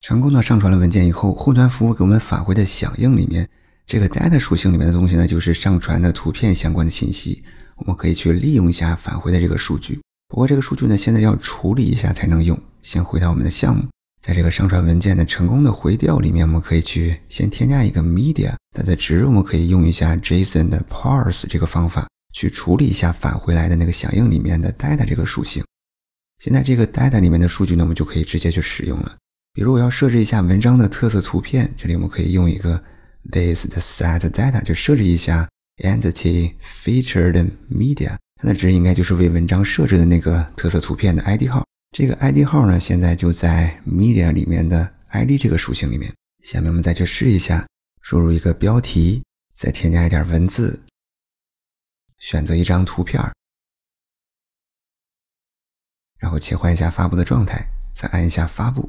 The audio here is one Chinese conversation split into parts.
成功的上传了文件以后，后端服务给我们返回的响应里面，这个 data 属性里面的东西呢，就是上传的图片相关的信息。我们可以去利用一下返回的这个数据，不过这个数据呢，现在要处理一下才能用。先回到我们的项目，在这个上传文件的成功的回调里面，我们可以去先添加一个 media，它的值我们可以用一下 JSON 的 parse 这个方法去处理一下返回来的那个响应里面的 data 这个属性。现在这个 data 里面的数据呢，我们就可以直接去使用了。如果要设置一下文章的特色图片，这里我们可以用一个 this.setData 就设置一下 entity featured media，它的值应该就是为文章设置的那个特色图片的 ID 号。这个 ID 号呢，现在就在 media 里面的 id 这个属性里面。下面我们再去试一下，输入一个标题，再添加一点文字，选择一张图片，然后切换一下发布的状态，再按一下发布。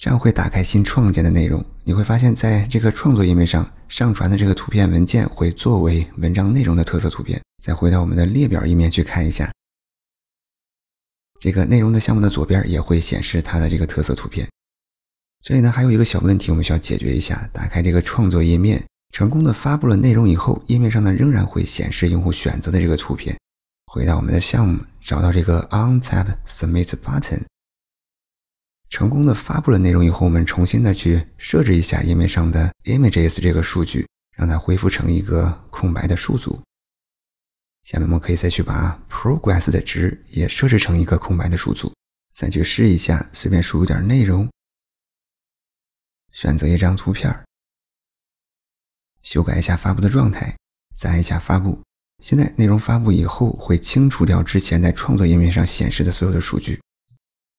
这样会打开新创建的内容，你会发现在这个创作页面上上传的这个图片文件会作为文章内容的特色图片。再回到我们的列表页面去看一下，这个内容的项目的左边也会显示它的这个特色图片。这里呢还有一个小问题，我们需要解决一下。打开这个创作页面，成功的发布了内容以后，页面上呢仍然会显示用户选择的这个图片。回到我们的项目，找到这个 On Tap Submit Button。成功的发布了内容以后，我们重新的去设置一下页面上的 images 这个数据，让它恢复成一个空白的数组。下面我们可以再去把 progress 的值也设置成一个空白的数组。再去试一下，随便输入点内容，选择一张图片，修改一下发布的状态，再按一下发布。现在内容发布以后，会清除掉之前在创作页面上显示的所有的数据。